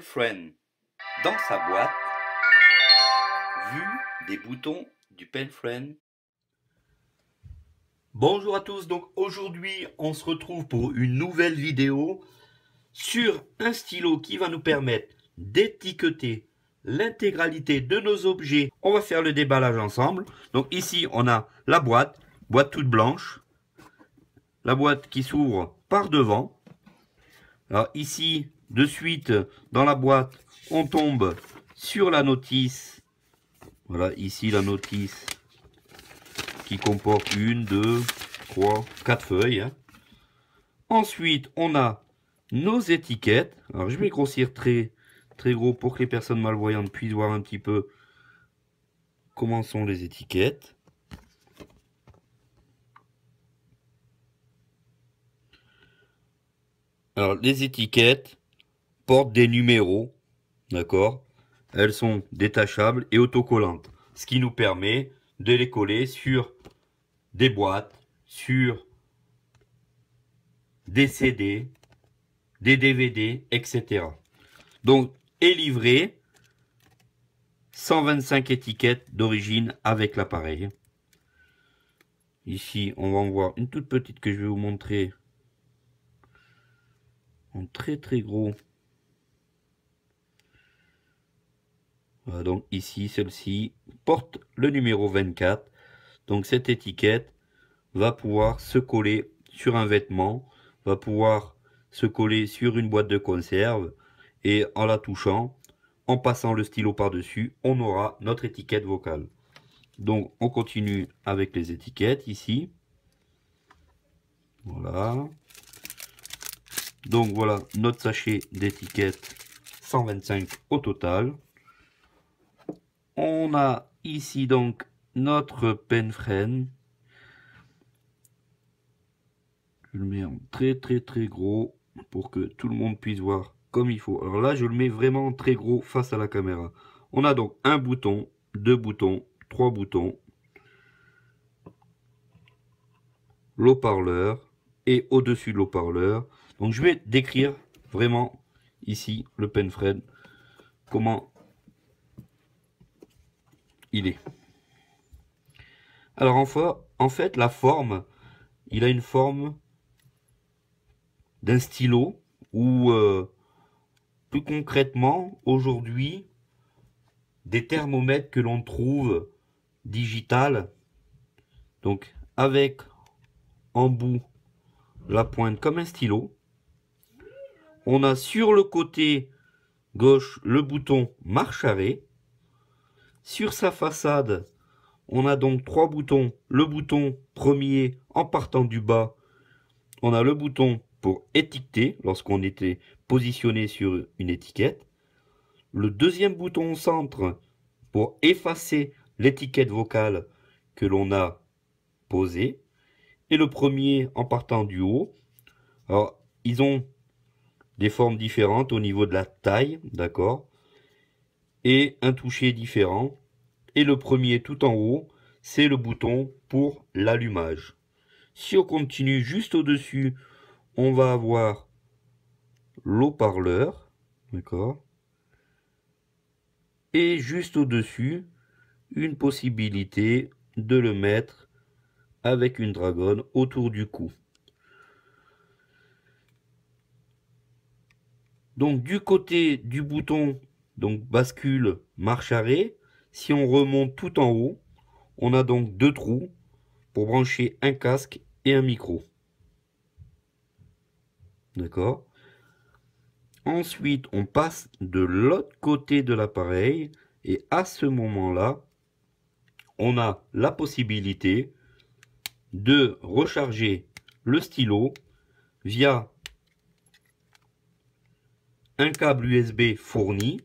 Friend. Dans sa boîte, vu des boutons du pen Friend. Bonjour à tous, donc aujourd'hui on se retrouve pour une nouvelle vidéo sur un stylo qui va nous permettre d'étiqueter l'intégralité de nos objets. On va faire le déballage ensemble. Donc ici on a la boîte, boîte toute blanche, la boîte qui s'ouvre par devant. Alors ici de suite, dans la boîte, on tombe sur la notice. Voilà, ici la notice qui comporte une, deux, trois, quatre feuilles. Hein. Ensuite, on a nos étiquettes. Alors, je vais grossir très, très gros pour que les personnes malvoyantes puissent voir un petit peu comment sont les étiquettes. Alors, les étiquettes, porte des numéros, d'accord Elles sont détachables et autocollantes, ce qui nous permet de les coller sur des boîtes, sur des CD, des DVD, etc. Donc, est livré 125 étiquettes d'origine avec l'appareil. Ici, on va en voir une toute petite que je vais vous montrer en très très gros Euh, donc ici, celle-ci porte le numéro 24. Donc cette étiquette va pouvoir se coller sur un vêtement, va pouvoir se coller sur une boîte de conserve et en la touchant, en passant le stylo par-dessus, on aura notre étiquette vocale. Donc on continue avec les étiquettes ici. Voilà. Donc voilà notre sachet d'étiquettes 125 au total on a ici donc notre Friend, Je le mets en très très très gros pour que tout le monde puisse voir comme il faut. Alors là, je le mets vraiment très gros face à la caméra. On a donc un bouton, deux boutons, trois boutons, l'eau-parleur et au-dessus de l'eau-parleur. Donc je vais décrire vraiment ici le Pen comment il est. Alors en, en fait, la forme, il a une forme d'un stylo ou euh, plus concrètement, aujourd'hui, des thermomètres que l'on trouve digital, donc avec en bout la pointe comme un stylo. On a sur le côté gauche le bouton marche arrêt sur sa façade, on a donc trois boutons. Le bouton premier en partant du bas, on a le bouton pour étiqueter lorsqu'on était positionné sur une étiquette. Le deuxième bouton au centre pour effacer l'étiquette vocale que l'on a posée. Et le premier en partant du haut. Alors, ils ont des formes différentes au niveau de la taille, d'accord et un toucher différent. Et le premier tout en haut, c'est le bouton pour l'allumage. Si on continue juste au-dessus, on va avoir l'eau-parleur, d'accord Et juste au-dessus, une possibilité de le mettre avec une dragonne autour du cou. Donc du côté du bouton donc bascule, marche arrêt. Si on remonte tout en haut, on a donc deux trous pour brancher un casque et un micro. D'accord Ensuite, on passe de l'autre côté de l'appareil et à ce moment-là, on a la possibilité de recharger le stylo via un câble USB fourni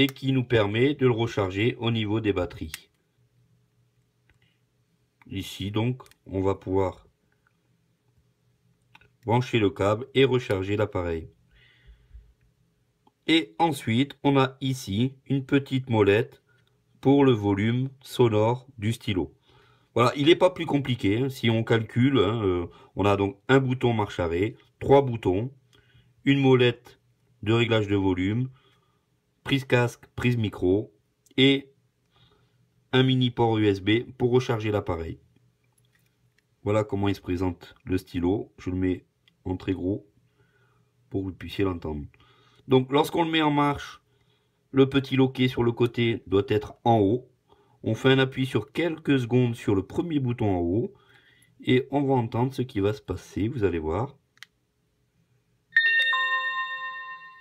et qui nous permet de le recharger au niveau des batteries. Ici donc, on va pouvoir brancher le câble et recharger l'appareil. Et ensuite, on a ici une petite molette pour le volume sonore du stylo. Voilà, il n'est pas plus compliqué. Hein. si on calcule, hein, euh, on a donc un bouton marche arrêt, trois boutons, une molette de réglage de volume, prise casque, prise micro et un mini port USB pour recharger l'appareil. Voilà comment il se présente le stylo. Je le mets en très gros pour que vous puissiez l'entendre. Donc lorsqu'on le met en marche, le petit loquet sur le côté doit être en haut. On fait un appui sur quelques secondes sur le premier bouton en haut et on va entendre ce qui va se passer, vous allez voir.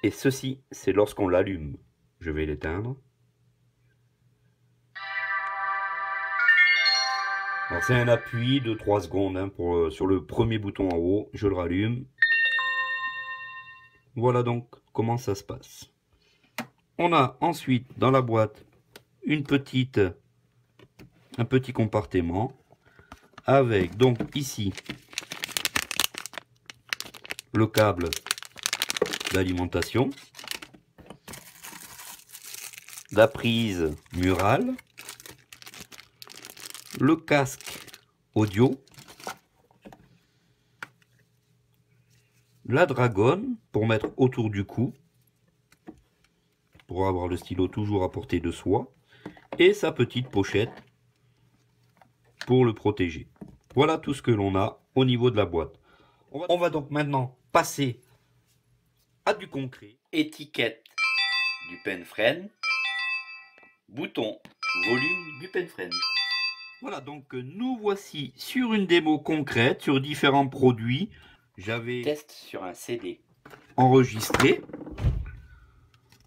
Et ceci, c'est lorsqu'on l'allume. Je vais l'éteindre. c'est un appui de 3 secondes hein, euh, sur le premier bouton en haut. Je le rallume. Voilà donc comment ça se passe. On a ensuite dans la boîte une petite, un petit compartiment avec donc ici le câble d'alimentation prise murale, le casque audio, la dragonne pour mettre autour du cou, pour avoir le stylo toujours à portée de soi, et sa petite pochette pour le protéger. Voilà tout ce que l'on a au niveau de la boîte. On va donc maintenant passer à du concret. Étiquette du penfren Bouton, volume du Friend, Voilà, donc euh, nous voici sur une démo concrète sur différents produits. J'avais test sur un CD enregistré.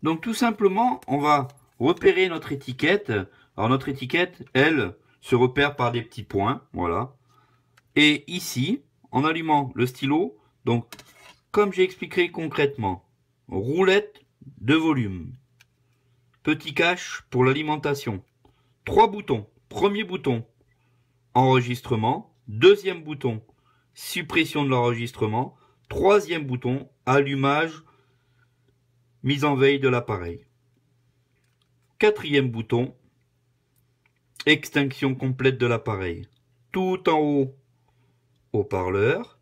Donc tout simplement, on va repérer notre étiquette. Alors notre étiquette, elle, se repère par des petits points, voilà. Et ici, en allumant le stylo, donc comme j'ai expliqué concrètement, roulette de volume. Petit cache pour l'alimentation. Trois boutons. Premier bouton, enregistrement. Deuxième bouton, suppression de l'enregistrement. Troisième bouton, allumage, mise en veille de l'appareil. Quatrième bouton, extinction complète de l'appareil. Tout en haut, haut-parleur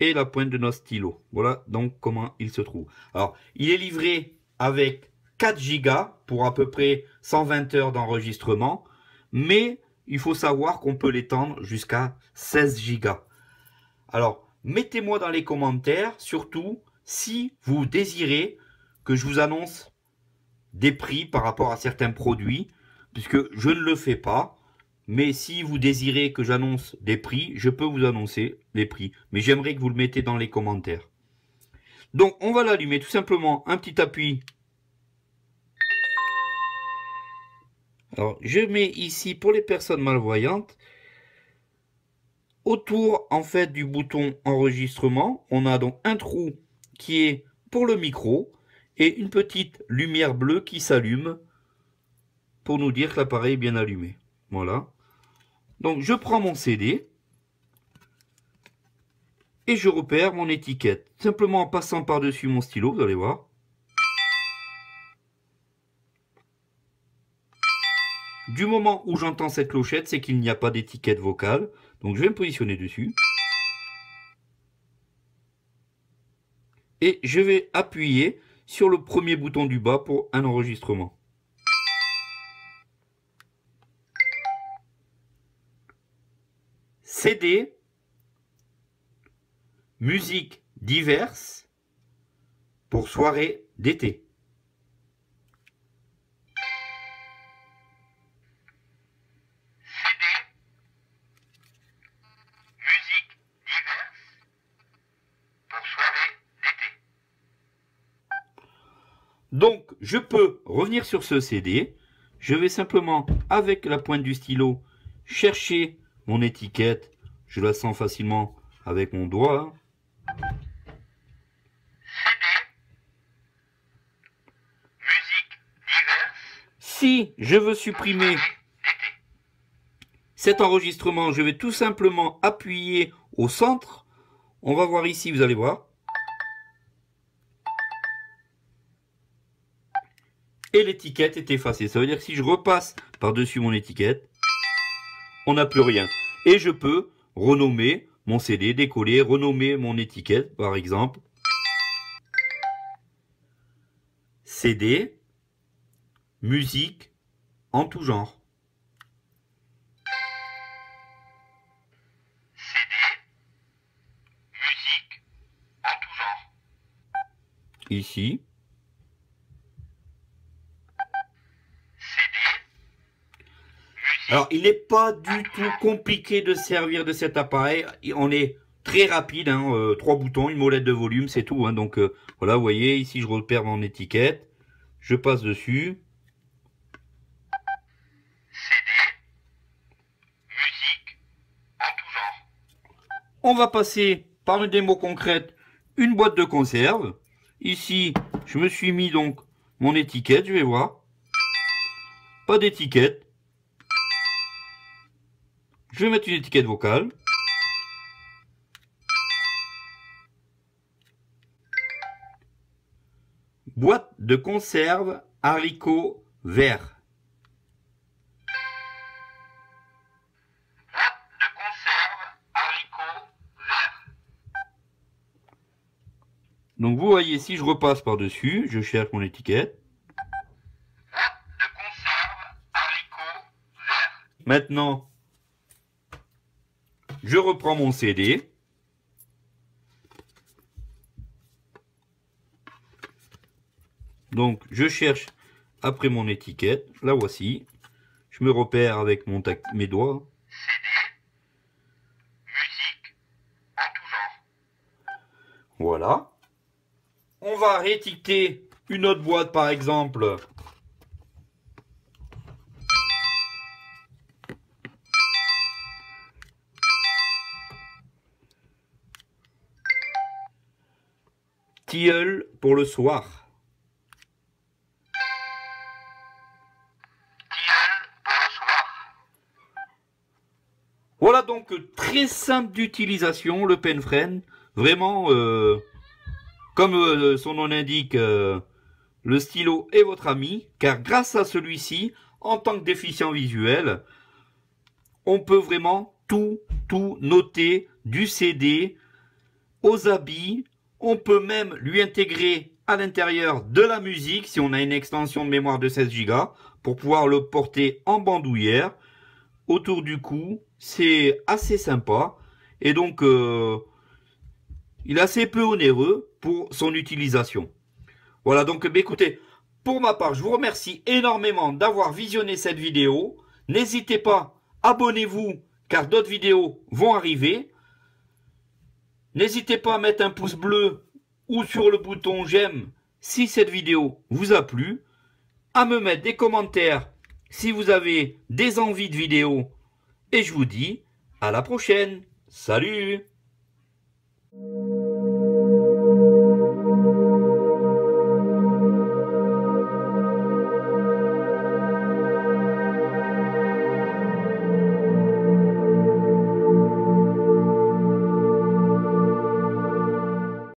et la pointe de nos stylos. Voilà donc comment il se trouve. Alors, il est livré avec 4 gigas pour à peu près 120 heures d'enregistrement, mais il faut savoir qu'on peut l'étendre jusqu'à 16 gigas. Alors, mettez-moi dans les commentaires, surtout si vous désirez que je vous annonce des prix par rapport à certains produits, puisque je ne le fais pas. Mais si vous désirez que j'annonce des prix, je peux vous annoncer les prix. Mais j'aimerais que vous le mettez dans les commentaires. Donc on va l'allumer tout simplement un petit appui je mets ici pour les personnes malvoyantes, autour en fait du bouton enregistrement, on a donc un trou qui est pour le micro et une petite lumière bleue qui s'allume pour nous dire que l'appareil est bien allumé. Voilà. Donc je prends mon CD et je repère mon étiquette. Simplement en passant par-dessus mon stylo, vous allez voir. moment où j'entends cette clochette, c'est qu'il n'y a pas d'étiquette vocale. Donc je vais me positionner dessus. Et je vais appuyer sur le premier bouton du bas pour un enregistrement. CD, musique diverse pour soirée d'été. Donc, je peux revenir sur ce CD. Je vais simplement, avec la pointe du stylo, chercher mon étiquette. Je la sens facilement avec mon doigt. Si je veux supprimer cet enregistrement, je vais tout simplement appuyer au centre. On va voir ici, vous allez voir. et l'étiquette est effacée. Ça veut dire que si je repasse par-dessus mon étiquette, on n'a plus rien. Et je peux renommer mon CD, décoller, renommer mon étiquette, par exemple. CD, musique en tout genre. CD, musique en tout genre. Ici, Alors, il n'est pas du tout compliqué de servir de cet appareil. On est très rapide, hein, euh, trois boutons, une molette de volume, c'est tout. Hein. donc euh, voilà, vous voyez, ici je repère mon étiquette, je passe dessus. CD, musique, tout genre. On va passer par une démo concrète, une boîte de conserve. Ici, je me suis mis donc mon étiquette, je vais voir. Pas d'étiquette. Je vais mettre une étiquette vocale. Boîte de conserve haricots verts. Donc vous voyez, si je repasse par-dessus, je cherche mon étiquette. De conserve, Maintenant, je reprends mon CD. Donc, je cherche après mon étiquette. La voici. Je me repère avec mon mes doigts. CD. Musique. Voilà. On va réétiqueter une autre boîte, par exemple, Tilleul pour le soir. Voilà donc très simple d'utilisation le penfren, vraiment euh, comme euh, son nom l'indique, euh, le stylo est votre ami, car grâce à celui-ci, en tant que déficient visuel, on peut vraiment tout, tout noter du CD aux habits, on peut même lui intégrer à l'intérieur de la musique, si on a une extension de mémoire de 16 Go, pour pouvoir le porter en bandoulière autour du cou. C'est assez sympa. Et donc, euh, il est assez peu onéreux pour son utilisation. Voilà, donc bah, écoutez, pour ma part, je vous remercie énormément d'avoir visionné cette vidéo. N'hésitez pas, abonnez-vous, car d'autres vidéos vont arriver. N'hésitez pas à mettre un pouce bleu ou sur le bouton j'aime si cette vidéo vous a plu, à me mettre des commentaires si vous avez des envies de vidéos. Et je vous dis à la prochaine. Salut